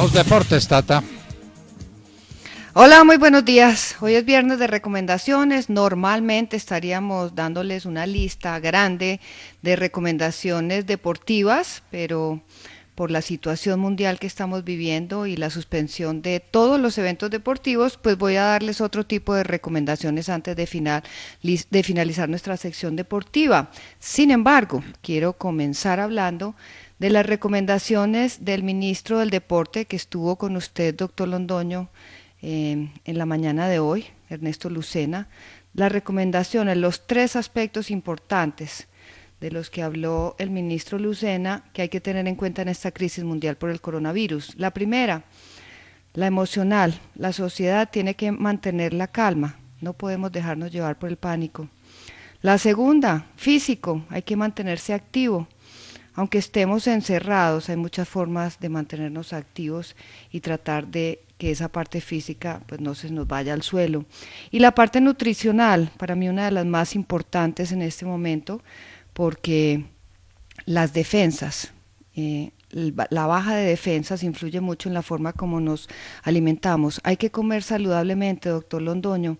Los deportes, Tata. Hola, muy buenos días. Hoy es viernes de recomendaciones. Normalmente estaríamos dándoles una lista grande de recomendaciones deportivas, pero por la situación mundial que estamos viviendo y la suspensión de todos los eventos deportivos, pues voy a darles otro tipo de recomendaciones antes de, final, de finalizar nuestra sección deportiva. Sin embargo, quiero comenzar hablando de las recomendaciones del ministro del Deporte que estuvo con usted, doctor Londoño, eh, en la mañana de hoy, Ernesto Lucena, las recomendaciones, los tres aspectos importantes de los que habló el ministro Lucena que hay que tener en cuenta en esta crisis mundial por el coronavirus. La primera, la emocional. La sociedad tiene que mantener la calma, no podemos dejarnos llevar por el pánico. La segunda, físico, hay que mantenerse activo. Aunque estemos encerrados, hay muchas formas de mantenernos activos y tratar de que esa parte física pues no se nos vaya al suelo. Y la parte nutricional, para mí una de las más importantes en este momento, porque las defensas, eh, la baja de defensas influye mucho en la forma como nos alimentamos. Hay que comer saludablemente, doctor Londoño.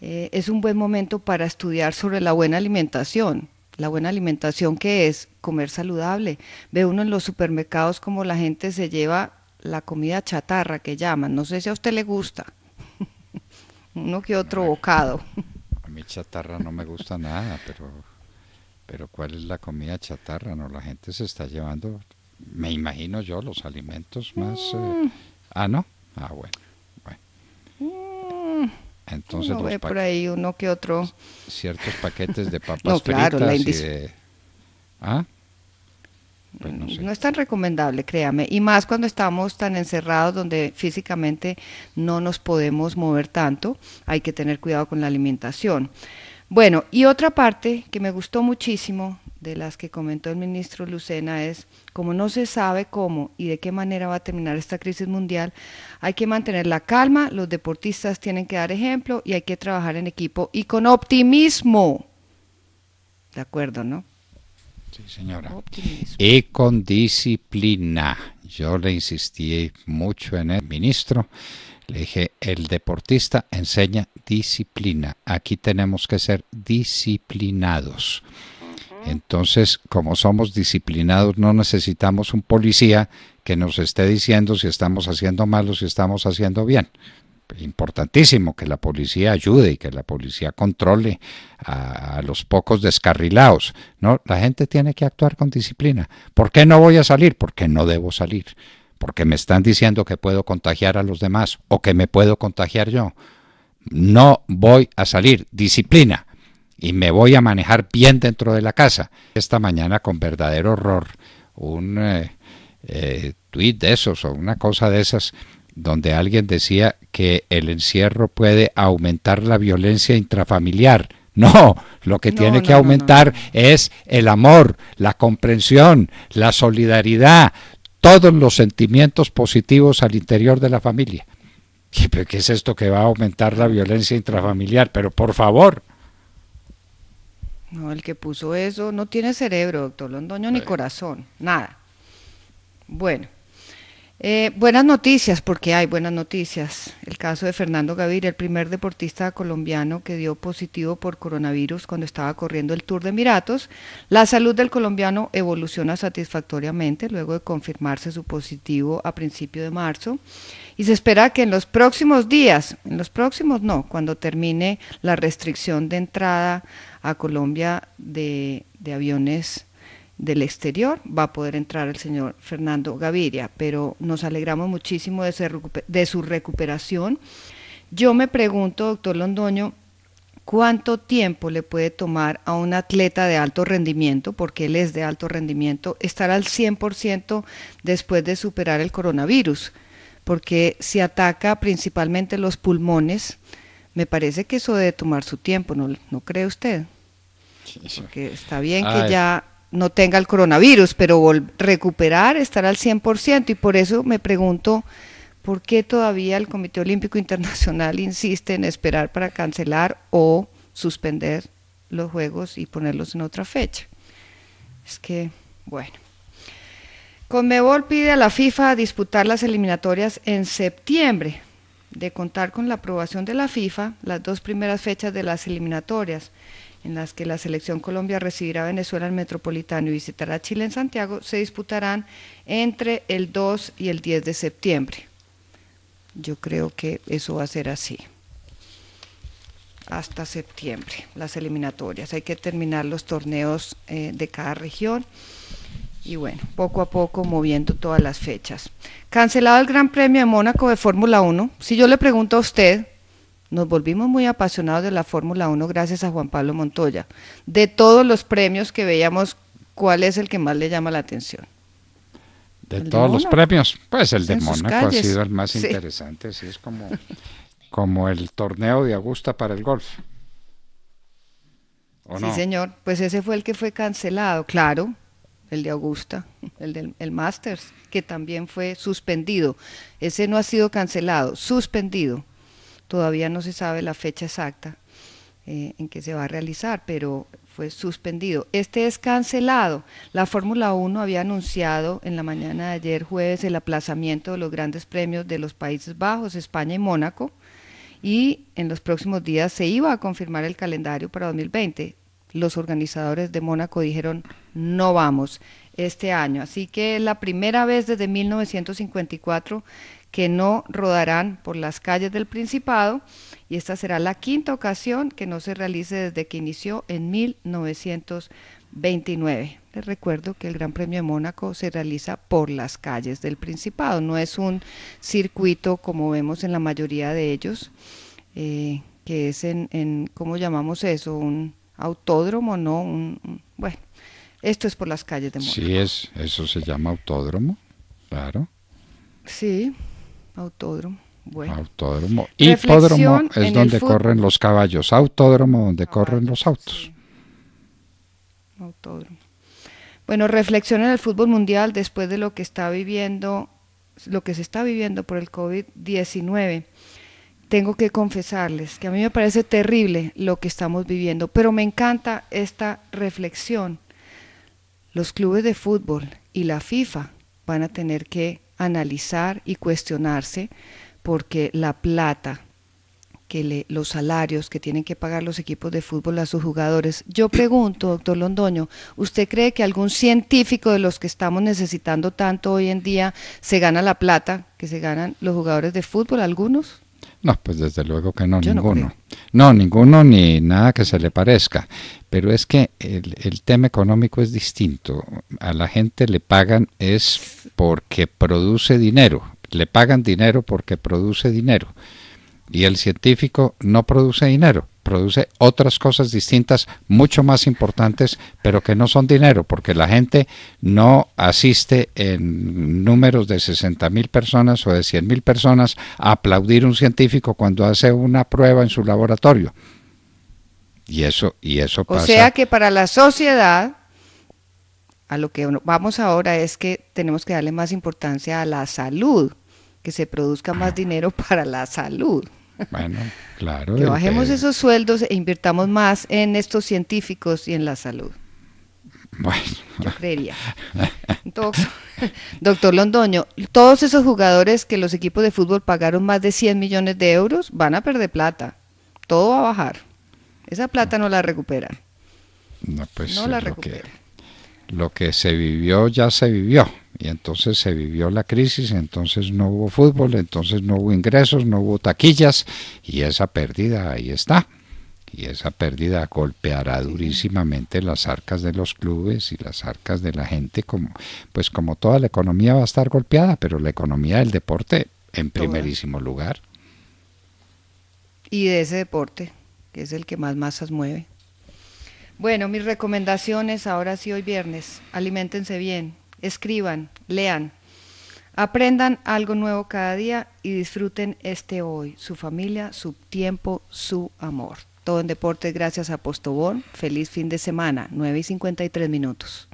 Eh, es un buen momento para estudiar sobre la buena alimentación. La buena alimentación que es comer saludable. Ve uno en los supermercados como la gente se lleva la comida chatarra que llaman. No sé si a usted le gusta. uno que otro bocado. A mí chatarra no me gusta nada, pero, pero ¿cuál es la comida chatarra? No, la gente se está llevando, me imagino yo, los alimentos más... Eh, mm. ah, no. Ah, bueno. Entonces por ahí uno que otro. Ciertos paquetes de papas no, la ¿Ah? pues no, es tan recomendable, créame. Y más cuando estamos tan encerrados donde físicamente no nos podemos mover tanto, hay que tener cuidado con la alimentación. Bueno, y otra parte que me gustó muchísimo de las que comentó el ministro Lucena es, como no se sabe cómo y de qué manera va a terminar esta crisis mundial, hay que mantener la calma, los deportistas tienen que dar ejemplo y hay que trabajar en equipo y con optimismo. ¿De acuerdo, no? Sí, señora. Optimismo. Y con disciplina. Yo le insistí mucho en el ministro le dije, el deportista enseña disciplina. Aquí tenemos que ser disciplinados. Entonces, como somos disciplinados, no necesitamos un policía que nos esté diciendo si estamos haciendo mal o si estamos haciendo bien. Importantísimo que la policía ayude y que la policía controle a, los pocos descarrilados. No, la gente tiene que actuar con disciplina. ¿Por qué no voy a salir? Porque no debo salir porque me están diciendo que puedo contagiar a los demás o que me puedo contagiar yo. No voy a salir, disciplina, y me voy a manejar bien dentro de la casa. Esta mañana con verdadero horror, un eh, eh tuit de esos o una cosa de esas donde alguien decía que el encierro puede aumentar la violencia intrafamiliar. No, lo que tiene que aumentar es el amor, la comprensión, la solidaridad todos los sentimientos positivos al interior de la familia. ¿Qué es esto que va a aumentar la violencia intrafamiliar? Pero por favor. No, el que puso eso no tiene cerebro, doctor Londoño, ni corazón, nada. Bueno, eh, buenas noticias, porque hay buenas noticias. El caso de Fernando Gaviria, el primer deportista colombiano que dio positivo por coronavirus cuando estaba corriendo el Tour de Emiratos. La salud del colombiano evoluciona satisfactoriamente luego de confirmarse su positivo a principio de marzo y se espera que en los próximos días, en los próximos no, cuando termine la restricción de entrada a Colombia de, de aviones del exterior va a poder entrar el señor Fernando Gaviria, pero nos alegramos muchísimo de, su recuperación. Yo me pregunto, doctor Londoño, cuánto tiempo le puede tomar a un atleta de alto rendimiento, porque él es de alto rendimiento, estar al 100% después de superar el coronavirus, porque si ataca principalmente los pulmones, me parece que eso debe tomar su tiempo, ¿no, ¿no cree usted? Porque está bien que ya no tenga el coronavirus, pero recuperar, estar al 100%. Y por eso me pregunto, ¿por qué todavía el Comité Olímpico Internacional insiste en esperar para cancelar o suspender los Juegos y ponerlos en otra fecha? Es que, bueno. Conmebol pide a la FIFA disputar las eliminatorias en septiembre. De contar con la aprobación de la FIFA, las dos primeras fechas de las eliminatorias en las que la selección Colombia recibirá a Venezuela en Metropolitano y visitará Chile en Santiago, se disputarán entre el 2 y el 10 de septiembre. Yo creo que eso va a ser así hasta septiembre, las eliminatorias. Hay que terminar los torneos eh, de cada región y bueno, poco a poco moviendo todas las fechas. Cancelado el Gran Premio de Mónaco de Fórmula 1, si yo le pregunto a usted, nos volvimos muy apasionados de la Fórmula 1 gracias a Juan Pablo Montoya. De todos los premios que veíamos, ¿cuál es el que más le llama la atención? De todos los premios, pues el de Mónaco ha sido el más interesante, sí, es como, como el torneo de Augusta para el golf. sí, señor, pues ese fue el que fue cancelado, claro, el de Augusta, el del Masters, que también fue suspendido. Ese no ha sido cancelado, suspendido. Todavía no se sabe la fecha exacta eh, en que se va a realizar, pero fue suspendido. Este es cancelado. La Fórmula 1 había anunciado en la mañana de ayer jueves el aplazamiento de los grandes premios de los Países Bajos, España y Mónaco y en los próximos días se iba a confirmar el calendario para 2020. Los organizadores de Mónaco dijeron no vamos este año. Así que la primera vez desde 1954 que no rodarán por las calles del Principado y esta será la quinta ocasión que no se realice desde que inició en 1929. Les recuerdo que el Gran Premio de Mónaco se realiza por las calles del Principado, no es un circuito como vemos en la mayoría de ellos, eh, que es en, ¿cómo llamamos eso? Un autódromo, ¿no? Un, bueno, esto es por las calles de Mónaco. Sí, es, eso se llama autódromo, claro. Sí, Autódromo. Bueno. Autódromo. Hipódromo es donde corren los caballos. Autódromo donde corren los autos. Autódromo. Bueno, reflexión en el fútbol mundial después de lo que está viviendo, lo que se está viviendo por el COVID-19. Tengo que confesarles que a mí me parece terrible lo que estamos viviendo, pero me encanta esta reflexión. Los clubes de fútbol y la FIFA van a tener que analizar y cuestionarse porque la plata que le, los salarios que tienen que pagar los equipos de fútbol a sus jugadores. Yo pregunto, doctor Londoño, ¿usted cree que algún científico de los que estamos necesitando tanto hoy en día se gana la plata que se ganan los jugadores de fútbol, algunos? No, pues desde luego que no, ninguno. No, no, ninguno ni nada que se le parezca. Pero es que el, el, tema económico es distinto. A la gente le pagan es porque produce dinero. Le pagan dinero porque produce dinero y el científico no produce dinero, produce otras cosas distintas mucho más importantes, pero que no son dinero, porque la gente no asiste en números de 60 mil personas o de 100 mil personas a aplaudir un científico cuando hace una prueba en su laboratorio. Y eso, y eso pasa. O sea que para la sociedad, a lo que vamos ahora es que tenemos que darle más importancia a la salud, que se produzca más ah. dinero para la salud. Bueno, claro. que bajemos esos sueldos e invirtamos más en estos científicos y en la salud. Bueno. Yo creería. doctor Londoño, todos esos jugadores que los equipos de fútbol pagaron más de 100 millones de euros van a perder plata. Todo va a bajar. Esa plata no la recupera No, pues la recupera lo que se vivió ya se vivió y entonces se vivió la crisis, entonces no hubo fútbol, entonces no hubo ingresos, no hubo taquillas y esa pérdida ahí está. Y esa pérdida golpeará durísimamente las arcas de los clubes y las arcas de la gente, como, pues como toda la economía va a estar golpeada, pero la economía del deporte en primerísimo lugar. Y de ese deporte, que es el que más masas mueve. Bueno, mis recomendaciones ahora sí hoy viernes. Aliméntense bien, escriban, lean. Aprendan algo nuevo cada día y disfruten este hoy, su familia, su tiempo, su amor. Todo en deportes, gracias a Postobón. Feliz fin de semana, 9 y 53 minutos.